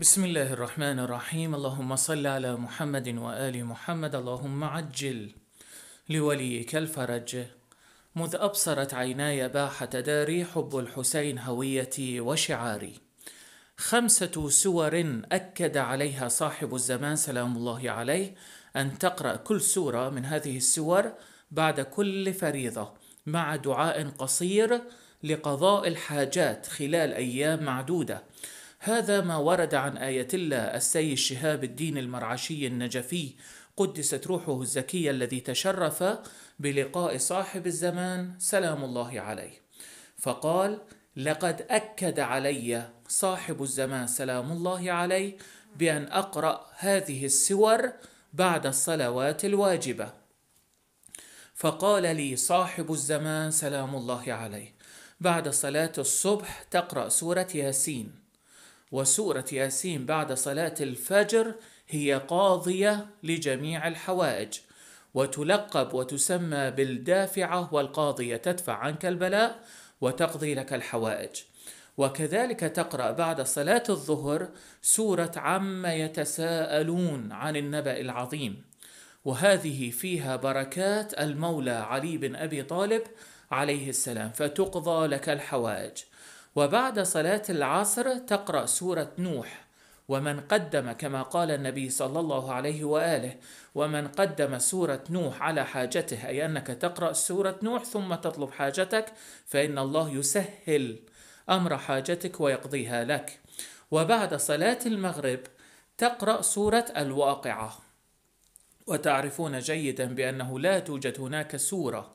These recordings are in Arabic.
بسم الله الرحمن الرحيم اللهم صل على محمد وآل محمد اللهم عجل لوليك الفرج مذ أبصرت عيناي باحة داري حب الحسين هويتي وشعاري خمسة سور أكد عليها صاحب الزمان سلام الله عليه أن تقرأ كل سورة من هذه السور بعد كل فريضة مع دعاء قصير لقضاء الحاجات خلال أيام معدودة هذا ما ورد عن آية الله السي شهاب الدين المرعشي النجفي قدست روحه الزكية الذي تشرف بلقاء صاحب الزمان سلام الله عليه فقال لقد أكد علي صاحب الزمان سلام الله عليه بأن أقرأ هذه السور بعد الصلوات الواجبة فقال لي صاحب الزمان سلام الله عليه بعد صلاة الصبح تقرأ سورة ياسين وسورة ياسين بعد صلاة الفجر هي قاضية لجميع الحوائج وتلقب وتسمى بالدافعة والقاضية تدفع عنك البلاء وتقضي لك الحوائج وكذلك تقرأ بعد صلاة الظهر سورة عما يتساءلون عن النبأ العظيم وهذه فيها بركات المولى علي بن أبي طالب عليه السلام فتقضى لك الحوائج وبعد صلاة العصر تقرأ سورة نوح ومن قدم كما قال النبي صلى الله عليه واله ومن قدم سوره نوح على حاجته اي انك تقرا سوره نوح ثم تطلب حاجتك فان الله يسهل امر حاجتك ويقضيها لك وبعد صلاه المغرب تقرا سوره الواقعه وتعرفون جيدا بانه لا توجد هناك سوره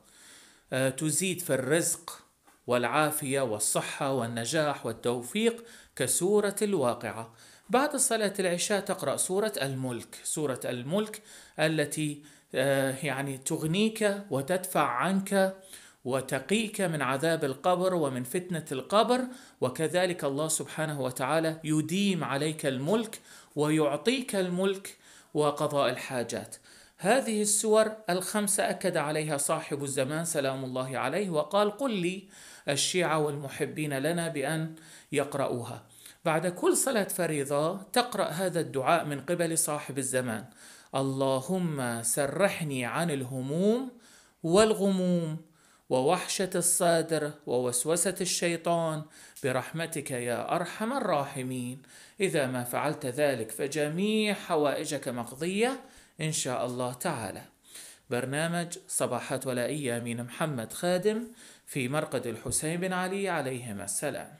آه، تزيد في الرزق والعافية والصحة والنجاح والتوفيق كسورة الواقعة بعد صلاة العشاء تقرأ سورة الملك سورة الملك التي آه، يعني تغنيك وتدفع عنك وتقيك من عذاب القبر ومن فتنة القبر وكذلك الله سبحانه وتعالى يديم عليك الملك ويعطيك الملك وقضاء الحاجات هذه السور الخمسة أكد عليها صاحب الزمان سلام الله عليه وقال قل لي الشيعة والمحبين لنا بأن يقرأوها بعد كل صلاة فريضة تقرأ هذا الدعاء من قبل صاحب الزمان اللهم سرحني عن الهموم والغموم ووحشة الصدر ووسوسة الشيطان برحمتك يا أرحم الراحمين إذا ما فعلت ذلك فجميع حوائجك مقضية إن شاء الله تعالى برنامج صباحات ولائية من محمد خادم في مرقد الحسين بن علي عليهما السلام